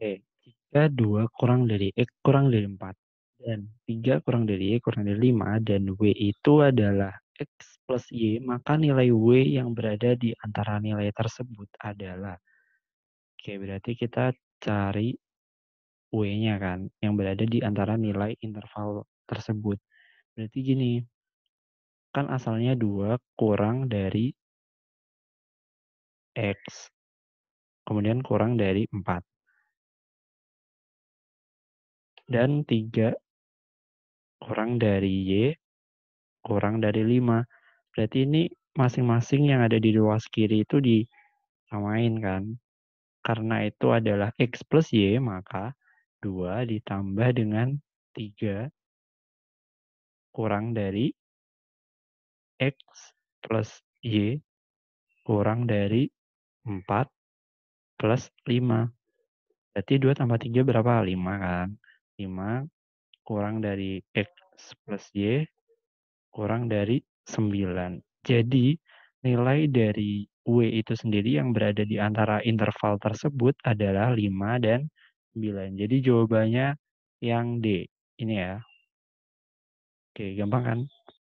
Oke, jika 2 kurang dari X kurang dari 4, dan 3 kurang dari Y kurang dari 5, dan W itu adalah X plus Y, maka nilai W yang berada di antara nilai tersebut adalah. Oke, berarti kita cari W-nya kan, yang berada di antara nilai interval tersebut. Berarti gini, kan asalnya 2 kurang dari X, kemudian kurang dari 4 dan 3 kurang dari Y kurang dari 5. Berarti ini masing-masing yang ada di ruas kiri itu disamain kan. Karena itu adalah X plus Y, maka 2 ditambah dengan 3 kurang dari X plus Y kurang dari 4 plus 5. Berarti 2 tambah 3 berapa? 5 kan. 5 kurang dari X plus Y kurang dari 9. Jadi nilai dari W itu sendiri yang berada di antara interval tersebut adalah 5 dan 9. Jadi jawabannya yang D. Ini ya. Oke, gampang kan?